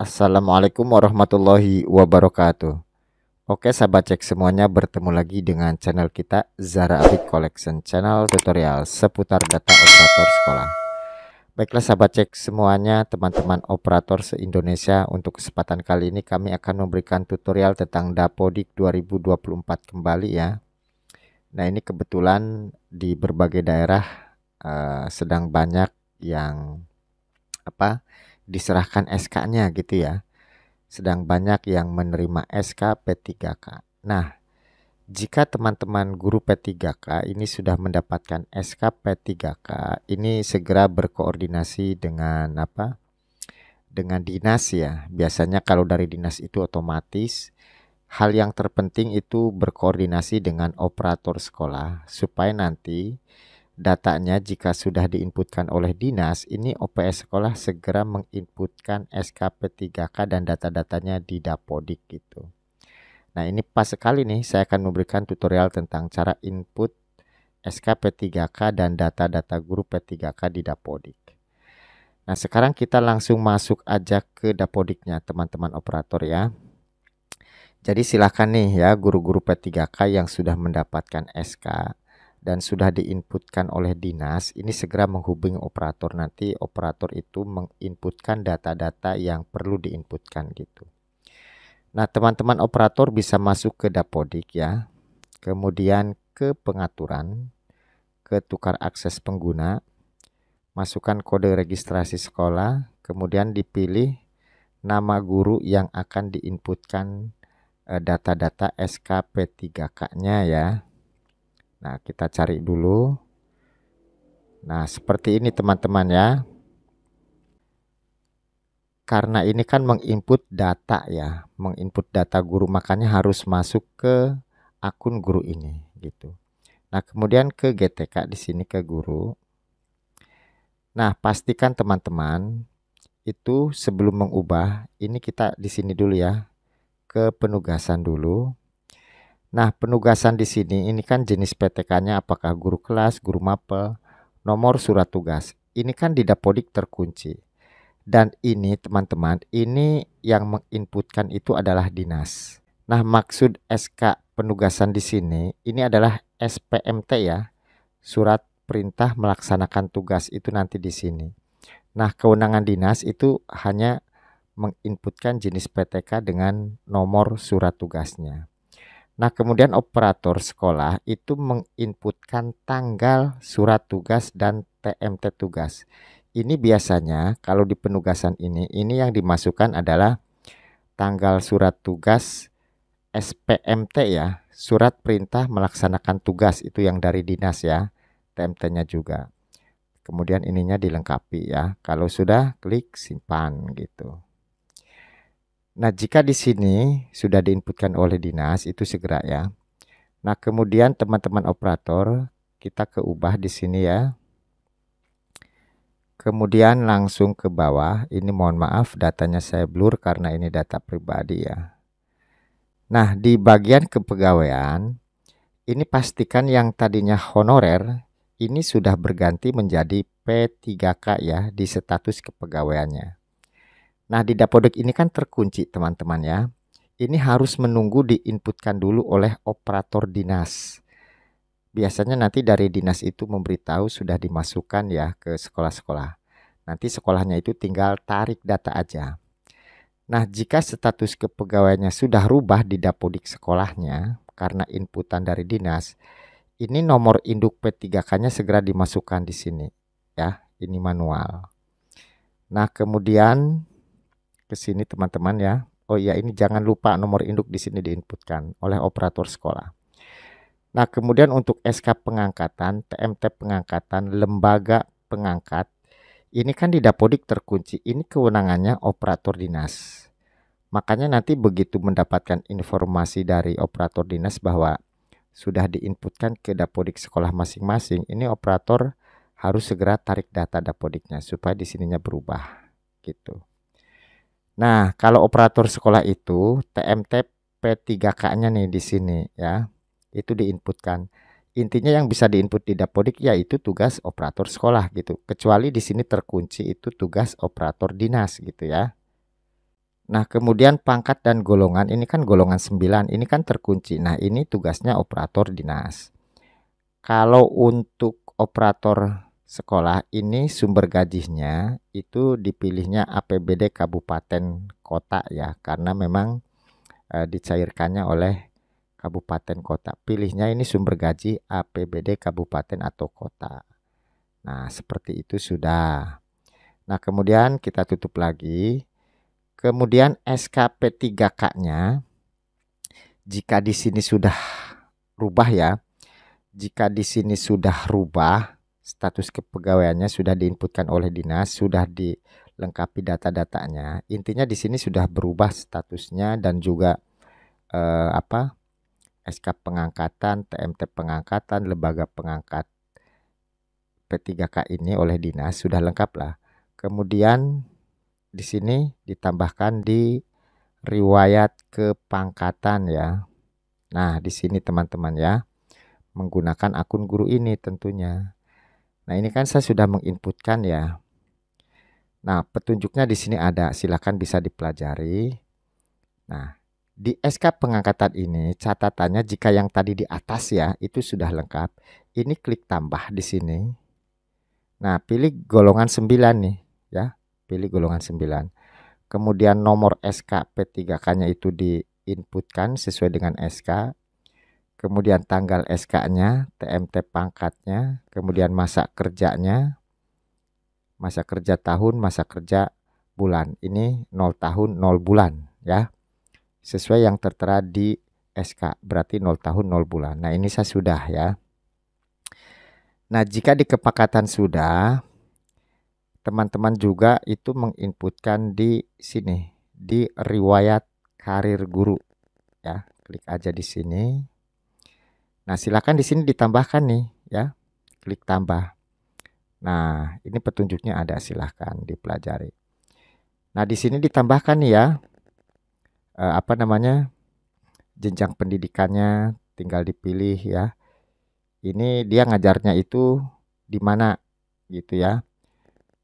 Assalamualaikum warahmatullahi wabarakatuh. Oke sahabat cek semuanya bertemu lagi dengan channel kita Zara Abid Collection channel tutorial seputar data operator sekolah. Baiklah sahabat cek semuanya teman-teman operator se-Indonesia untuk kesempatan kali ini kami akan memberikan tutorial tentang Dapodik 2024 kembali ya. Nah ini kebetulan di berbagai daerah uh, sedang banyak yang apa diserahkan SK-nya gitu ya. Sedang banyak yang menerima SK P3K. Nah, jika teman-teman guru P3K ini sudah mendapatkan SK P3K, ini segera berkoordinasi dengan apa? Dengan dinas ya. Biasanya kalau dari dinas itu otomatis hal yang terpenting itu berkoordinasi dengan operator sekolah supaya nanti datanya jika sudah diinputkan oleh dinas, ini OPS sekolah segera menginputkan SKP 3K dan data-datanya di Dapodik gitu. Nah, ini pas sekali nih saya akan memberikan tutorial tentang cara input SKP 3K dan data-data guru P3K di Dapodik. Nah, sekarang kita langsung masuk aja ke Dapodiknya teman-teman operator ya. Jadi silahkan nih ya guru-guru P3K yang sudah mendapatkan SK dan sudah diinputkan oleh dinas, ini segera menghubungi operator. Nanti operator itu menginputkan data-data yang perlu diinputkan gitu. Nah, teman-teman operator bisa masuk ke Dapodik ya. Kemudian ke pengaturan, ke tukar akses pengguna, masukkan kode registrasi sekolah, kemudian dipilih nama guru yang akan diinputkan eh, data-data SKP3K-nya ya. Nah, kita cari dulu. Nah, seperti ini teman-teman ya. Karena ini kan menginput data ya, menginput data guru makanya harus masuk ke akun guru ini gitu. Nah, kemudian ke GTK di sini ke guru. Nah, pastikan teman-teman itu sebelum mengubah, ini kita di sini dulu ya. Ke penugasan dulu. Nah, penugasan di sini ini kan jenis PTK-nya apakah guru kelas, guru mapel, nomor surat tugas. Ini kan di Dapodik terkunci. Dan ini teman-teman, ini yang menginputkan itu adalah dinas. Nah, maksud SK penugasan di sini ini adalah SPMT ya. Surat perintah melaksanakan tugas itu nanti di sini. Nah, kewenangan dinas itu hanya menginputkan jenis PTK dengan nomor surat tugasnya. Nah, kemudian operator sekolah itu menginputkan tanggal surat tugas dan TMT tugas. Ini biasanya kalau di penugasan ini, ini yang dimasukkan adalah tanggal surat tugas SPMT ya, surat perintah melaksanakan tugas itu yang dari dinas ya, TMT-nya juga. Kemudian ininya dilengkapi ya. Kalau sudah klik simpan gitu. Nah, jika di sini sudah diinputkan oleh dinas, itu segera ya. Nah, kemudian teman-teman operator, kita keubah di sini ya. Kemudian langsung ke bawah. Ini mohon maaf datanya saya blur karena ini data pribadi ya. Nah, di bagian kepegawaian, ini pastikan yang tadinya honorer ini sudah berganti menjadi P3K ya di status kepegawaiannya. Nah, di dapodik ini kan terkunci, teman-teman ya. Ini harus menunggu diinputkan dulu oleh operator dinas. Biasanya nanti dari dinas itu memberitahu sudah dimasukkan ya ke sekolah-sekolah. Nanti sekolahnya itu tinggal tarik data aja. Nah, jika status kepegawaiannya sudah rubah di Dapodik sekolahnya karena inputan dari dinas, ini nomor induk P3K-nya segera dimasukkan di sini ya. Ini manual. Nah, kemudian ke sini teman-teman ya. Oh iya ini jangan lupa nomor induk di sini diinputkan oleh operator sekolah. Nah, kemudian untuk SK pengangkatan, TMT pengangkatan, lembaga pengangkat, ini kan di Dapodik terkunci, ini kewenangannya operator dinas. Makanya nanti begitu mendapatkan informasi dari operator dinas bahwa sudah diinputkan ke Dapodik sekolah masing-masing, ini operator harus segera tarik data Dapodiknya supaya di sininya berubah gitu. Nah, kalau operator sekolah itu TMT P3K-nya nih di sini ya. Itu diinputkan. Intinya yang bisa diinput di Dapodik yaitu tugas operator sekolah gitu. Kecuali di sini terkunci itu tugas operator dinas gitu ya. Nah, kemudian pangkat dan golongan ini kan golongan 9, ini kan terkunci. Nah, ini tugasnya operator dinas. Kalau untuk operator sekolah ini sumber gajinya itu dipilihnya APBD kabupaten kota ya karena memang e, dicairkannya oleh kabupaten kota pilihnya ini sumber gaji APBD kabupaten atau kota nah seperti itu sudah nah kemudian kita tutup lagi kemudian SKP 3K nya jika di sini sudah rubah ya jika di sini sudah rubah status kepegawaiannya sudah diinputkan oleh dinas, sudah dilengkapi data-datanya. Intinya di sini sudah berubah statusnya dan juga eh, apa? SK pengangkatan, TMT pengangkatan, lembaga pengangkat P3K ini oleh dinas sudah lengkap lah. Kemudian di sini ditambahkan di riwayat kepangkatan ya. Nah, di sini teman-teman ya menggunakan akun guru ini tentunya. Nah, ini kan saya sudah menginputkan ya. Nah, petunjuknya di sini ada, silakan bisa dipelajari. Nah, di SK pengangkatan ini catatannya jika yang tadi di atas ya itu sudah lengkap. Ini klik tambah di sini. Nah, pilih golongan 9 nih ya. Pilih golongan 9. Kemudian nomor SK P3K-nya itu diinputkan sesuai dengan SK kemudian tanggal SK-nya, TMT pangkatnya, kemudian masa kerjanya, masa kerja tahun, masa kerja bulan. Ini 0 tahun, 0 bulan ya. Sesuai yang tertera di SK, berarti 0 tahun, 0 bulan. Nah, ini saya sudah ya. Nah, jika di kepakatan sudah teman-teman juga itu menginputkan di sini di riwayat karir guru ya. Klik aja di sini Nah, silakan di sini ditambahkan nih ya. Klik tambah. Nah, ini petunjuknya ada silahkan dipelajari. Nah, di sini ditambahkan nih ya eh, apa namanya? jenjang pendidikannya tinggal dipilih ya. Ini dia ngajarnya itu di mana gitu ya.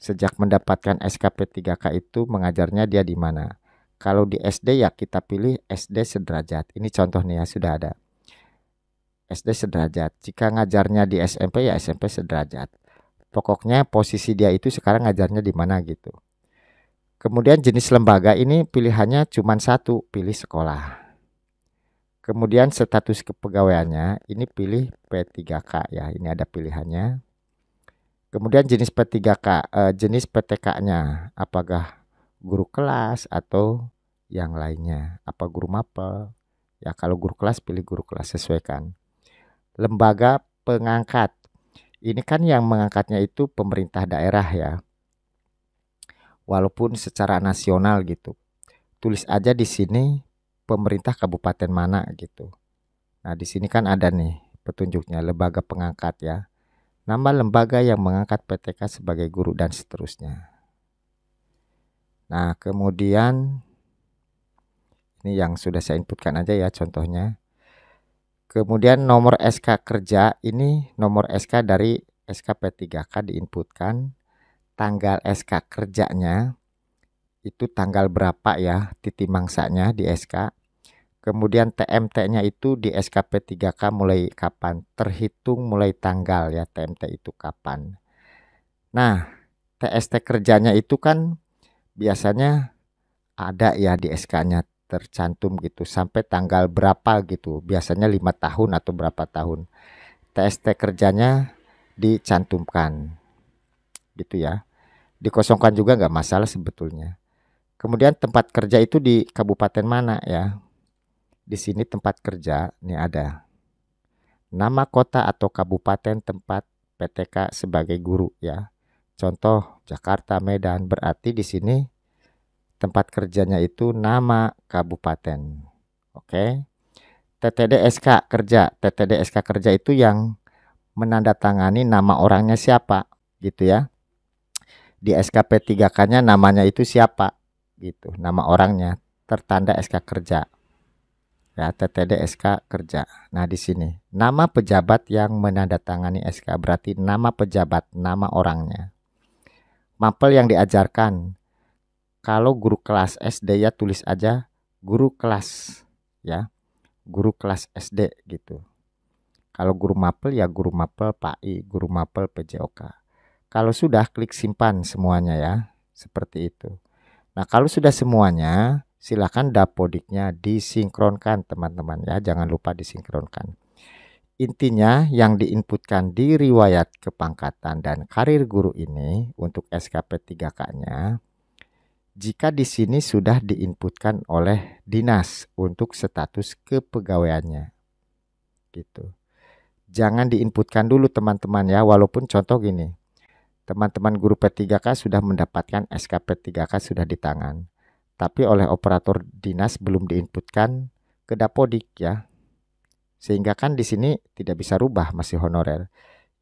Sejak mendapatkan SKP 3K itu mengajarnya dia di mana. Kalau di SD ya kita pilih SD sederajat. Ini contohnya ya sudah ada. SD sederajat. Jika ngajarnya di SMP ya SMP sederajat. Pokoknya posisi dia itu sekarang ngajarnya di mana gitu. Kemudian jenis lembaga ini pilihannya cuma satu, pilih sekolah. Kemudian status kepegawaiannya ini pilih P3K ya, ini ada pilihannya. Kemudian jenis P3K, eh, jenis PTK-nya apakah guru kelas atau yang lainnya, apa guru mapel. Ya kalau guru kelas pilih guru kelas sesuaikan lembaga pengangkat. Ini kan yang mengangkatnya itu pemerintah daerah ya. Walaupun secara nasional gitu. Tulis aja di sini pemerintah kabupaten mana gitu. Nah, di sini kan ada nih petunjuknya lembaga pengangkat ya. Nama lembaga yang mengangkat PTK sebagai guru dan seterusnya. Nah, kemudian ini yang sudah saya inputkan aja ya contohnya. Kemudian nomor SK kerja ini nomor SK dari SKP3K diinputkan. Tanggal SK kerjanya itu tanggal berapa ya titik mangsanya di SK. Kemudian TMT-nya itu di SKP3K mulai kapan? Terhitung mulai tanggal ya TMT itu kapan. Nah, TST kerjanya itu kan biasanya ada ya di SK-nya tercantum gitu sampai tanggal berapa gitu biasanya lima tahun atau berapa tahun TST kerjanya dicantumkan gitu ya dikosongkan juga nggak masalah sebetulnya kemudian tempat kerja itu di kabupaten mana ya di sini tempat kerja nih ada nama kota atau kabupaten tempat PTK sebagai guru ya contoh Jakarta Medan berarti di sini Tempat kerjanya itu nama kabupaten. Oke. TTDSK kerja. TTDSK kerja itu yang menandatangani nama orangnya siapa gitu ya. Di SKP 3K-nya namanya itu siapa gitu, nama orangnya tertanda SK kerja. Ya, TTD SK kerja. Nah, di sini nama pejabat yang menandatangani SK berarti nama pejabat, nama orangnya. Mapel yang diajarkan kalau guru kelas SD ya tulis aja guru kelas ya. Guru kelas SD gitu. Kalau guru mapel ya guru mapel Pak I, guru mapel PJOK. Kalau sudah klik simpan semuanya ya, seperti itu. Nah, kalau sudah semuanya, silahkan dapodiknya disinkronkan teman-teman ya, jangan lupa disinkronkan. Intinya yang diinputkan di riwayat kepangkatan dan karir guru ini untuk SKP 3K-nya jika di sini sudah diinputkan oleh dinas untuk status kepegawaiannya. Gitu. Jangan diinputkan dulu teman-teman ya, walaupun contoh gini. Teman-teman guru P3K sudah mendapatkan SK P3K sudah di tangan. Tapi oleh operator dinas belum diinputkan ke Dapodik ya. Sehingga kan di sini tidak bisa rubah masih honorer.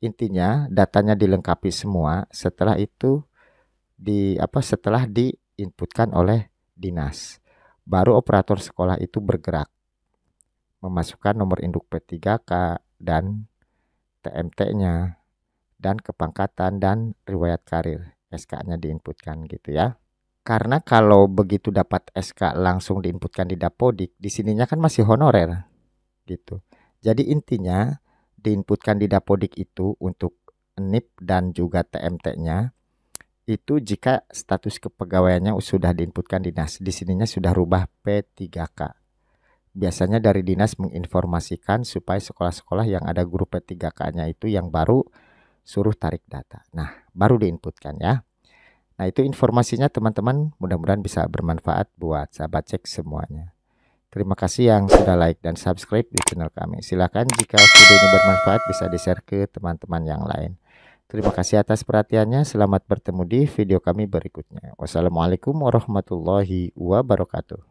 Intinya datanya dilengkapi semua, setelah itu di apa setelah di diinputkan oleh dinas. Baru operator sekolah itu bergerak, memasukkan nomor induk P3K dan TMT-nya, dan kepangkatan dan riwayat karir. SK-nya diinputkan gitu ya. Karena kalau begitu dapat SK langsung diinputkan di Dapodik, di sininya kan masih honorer gitu. Jadi intinya diinputkan di Dapodik itu untuk NIP dan juga TMT-nya itu jika status kepegawaiannya sudah diinputkan dinas. Di sininya sudah rubah P3K. Biasanya dari dinas menginformasikan supaya sekolah-sekolah yang ada guru P3K-nya itu yang baru suruh tarik data. Nah, baru diinputkan ya. Nah, itu informasinya teman-teman. Mudah-mudahan bisa bermanfaat buat sahabat cek semuanya. Terima kasih yang sudah like dan subscribe di channel kami. Silahkan jika video ini bermanfaat bisa di-share ke teman-teman yang lain. Terima kasih atas perhatiannya. Selamat bertemu di video kami berikutnya. Wassalamualaikum warahmatullahi wabarakatuh.